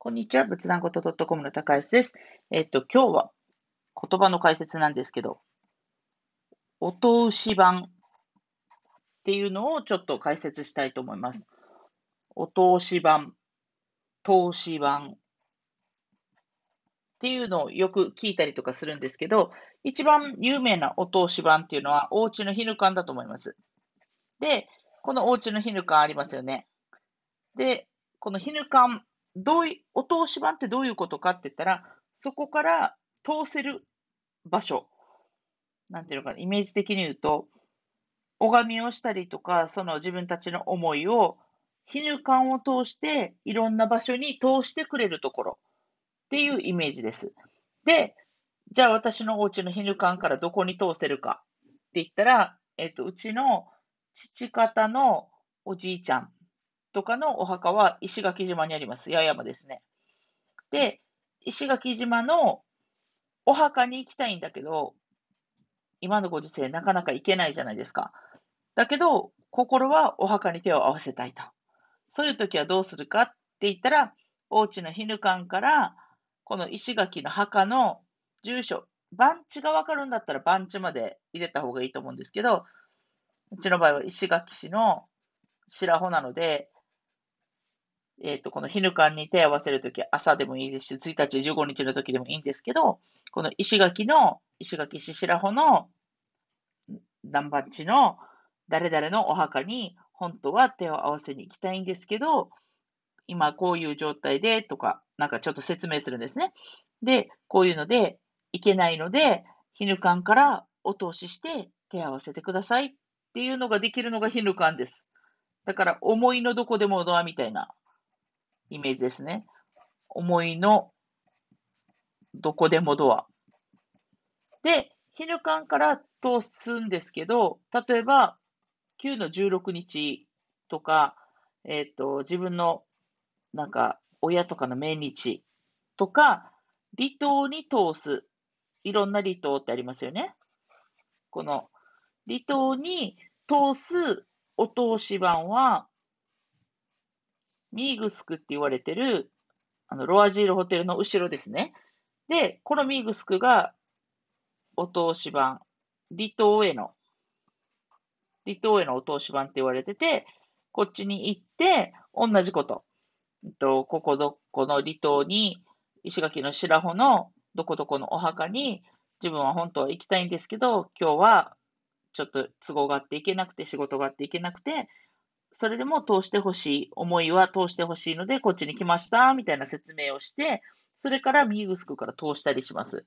こんにちは、仏壇こと .com の高橋です。えっと、今日は言葉の解説なんですけど、お通し版っていうのをちょっと解説したいと思います。お通し版、投資版っていうのをよく聞いたりとかするんですけど、一番有名なお通し版っていうのは、おうちのかんだと思います。で、このおうちの昼間ありますよね。で、このかんどうい、お通し版ってどういうことかって言ったら、そこから通せる場所。なんていうのかな、イメージ的に言うと、拝みをしたりとか、その自分たちの思いを、皮膚管を通して、いろんな場所に通してくれるところっていうイメージです。で、じゃあ私のお家の皮膚管からどこに通せるかって言ったら、えっ、と、うちの父方のおじいちゃんとかのお墓は石垣島にあります。八重山ですね。で、石垣島のお墓に行きたいんだけど、今のご時世なかなか行けないじゃないですか。だけど、心はお墓に手を合わせたいと。そういう時はどうするかって言ったら、おうちの絹館から、この石垣の墓の住所、番地がわかるんだったら番地まで入れた方がいいと思うんですけど、うちの場合は石垣市の白穂なので、えっ、ー、と、このヒヌカンに手を合わせるとき、朝でもいいですし、1日、15日のときでもいいんですけど、この石垣の、石垣し子穂の、南バッチの、誰々のお墓に、本当は手を合わせに行きたいんですけど、今こういう状態でとか、なんかちょっと説明するんですね。で、こういうので、行けないので、ヒヌカンからお通しして手合わせてくださいっていうのができるのがヒヌカンです。だから、思いのどこでもドアみたいなイメージですね。思いのどこでもドア。で、ヒルカンから通すんですけど、例えば9の16日とか、えっ、ー、と、自分のなんか親とかの命日とか、離島に通す。いろんな離島ってありますよね。この離島に通すお通し版は、ミーグスクって言われてる、あの、ロアジールホテルの後ろですね。で、このミーグスクが、お通し版、離島への、離島へのお通し版って言われてて、こっちに行って、同じこと。えっと、ここどこの離島に、石垣の白穂のどこどこのお墓に、自分は本当は行きたいんですけど、今日はちょっと都合があって行けなくて、仕事があって行けなくて、それでも通してほしい、思いは通してほしいので、こっちに来ました、みたいな説明をして、それからミーグスクから通したりします。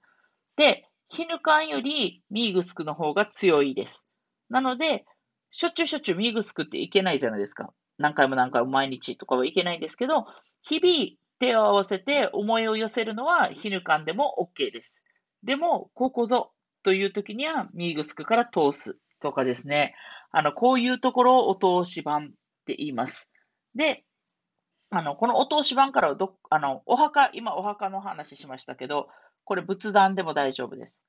で、ヒヌカンよりミーグスクの方が強いです。なので、しょっちゅうしょっちゅうミーグスクっていけないじゃないですか。何回も何回も毎日とかはいけないんですけど、日々手を合わせて思いを寄せるのはヒヌカンでも OK です。でも、ここぞという時にはミーグスクから通すとかですね。あの、こういうところをお通し版って言います。で、あの、このお通し版からど、あの、お墓、今お墓の話しましたけど、これ仏壇でも大丈夫です。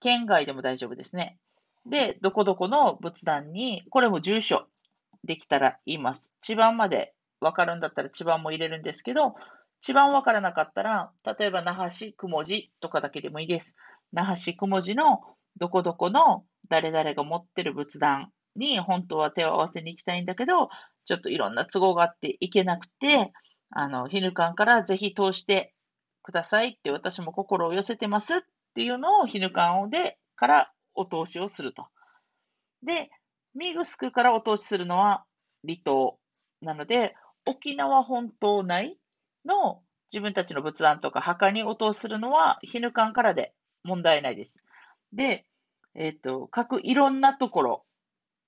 県外でも大丈夫ですね。で、どこどこの仏壇に、これも住所できたら言います。地盤までわかるんだったら地番も入れるんですけど、地番わからなかったら、例えば那覇市雲もとかだけでもいいです。那覇市雲ものどこどこの誰々が持ってる仏壇に本当は手を合わせに行きたいんだけど、ちょっといろんな都合があって行けなくて、あの、ヒヌカンからぜひ通してくださいって私も心を寄せてますっていうのをヒヌカンでからお通しをすると。で、ミーグスクからお通しするのは離島なので、沖縄本島内の自分たちの仏壇とか墓にお通しするのはヒヌカンからで問題ないです。で、えっ、ー、と、各いろんなところ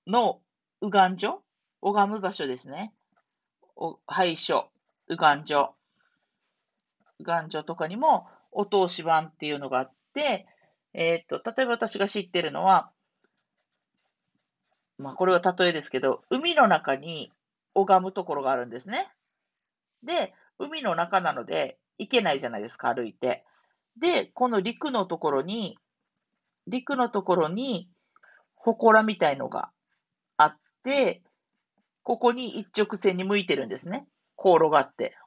のうがんじょ、拝む場所ですね。お拝所、うがんじょ、うがんじょとかにも、お通し版っていうのがあって、えっ、ー、と、例えば私が知ってるのは、まあ、これは例えですけど、海の中に拝むところがあるんですね。で、海の中なので行けないじゃないですか、歩いて。で、この陸のところに陸のところに、祠みたいのがあって、ここに一直線に向いてるんですね。航路があって。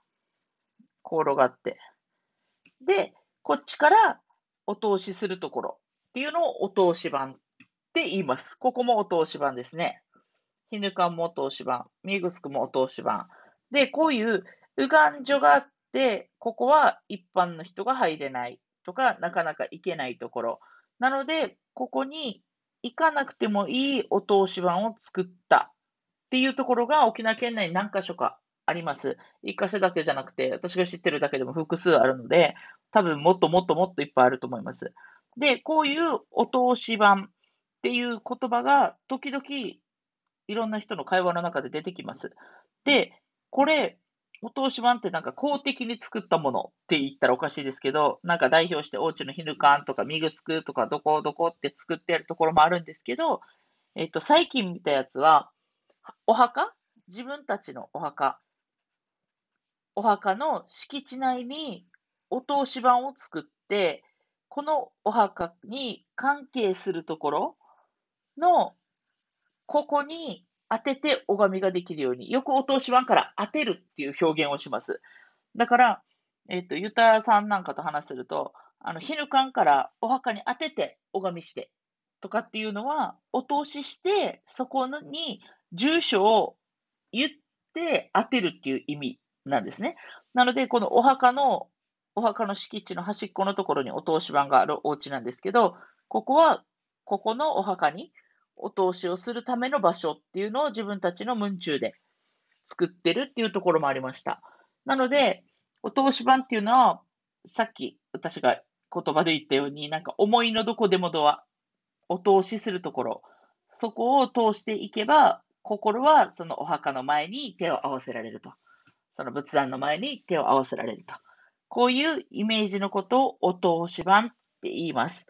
航路があって。で、こっちからお通しするところっていうのをお通し版って言います。ここもお通し版ですね。ヒヌカンもお通し版、ミグスクもお通し版。で、こういう右岸所があって、ここは一般の人が入れないとか、なかなか行けないところ。なので、ここに行かなくてもいいお通し版を作ったっていうところが沖縄県内に何箇所かあります。1箇所だけじゃなくて、私が知ってるだけでも複数あるので、多分もっともっともっといっぱいあると思います。で、こういうお通し版っていう言葉が時々いろんな人の会話の中で出てきます。で、これ、お通し版ってなんか公的に作ったものって言ったらおかしいですけど、なんか代表しておうちのかんとかミグスクとかどこどこって作ってやるところもあるんですけど、えっと、最近見たやつは、お墓自分たちのお墓。お墓の敷地内にお通し版を作って、このお墓に関係するところの、ここに当てて拝みができるように、よくお通しらから当てるっていう表現をします。だから、えっ、ー、と、ユタさんなんかと話すると、あの、ヒヌカンからお墓に当てて拝みしてとかっていうのは、お通しして、そこに住所を言って当てるっていう意味なんですね。なので、このお墓の、お墓の敷地の端っこのところにお通し版があるお家なんですけど、ここは、ここのお墓にお通しをするための場所っていうのを自分たちの文中で作ってるっていうところもありました。なので、お通し版っていうのは、さっき私が言葉で言ったように、なんか思いのどこでもドア、お通しするところ、そこを通していけば、心はそのお墓の前に手を合わせられると。その仏壇の前に手を合わせられると。こういうイメージのことをお通し版って言います。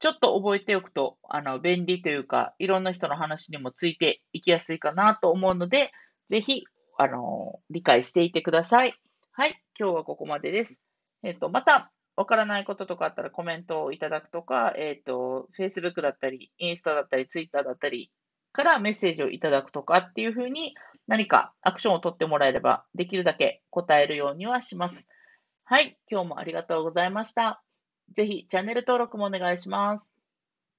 ちょっと覚えておくと、あの、便利というか、いろんな人の話にもついていきやすいかなと思うので、ぜひ、あの、理解していてください。はい、今日はここまでです。えっ、ー、と、また、わからないこととかあったらコメントをいただくとか、えっ、ー、と、Facebook だったり、インスタだったり、Twitter だったりからメッセージをいただくとかっていうふうに、何かアクションを取ってもらえれば、できるだけ答えるようにはします。はい、今日もありがとうございました。ぜひチャンネル登録もお願いします。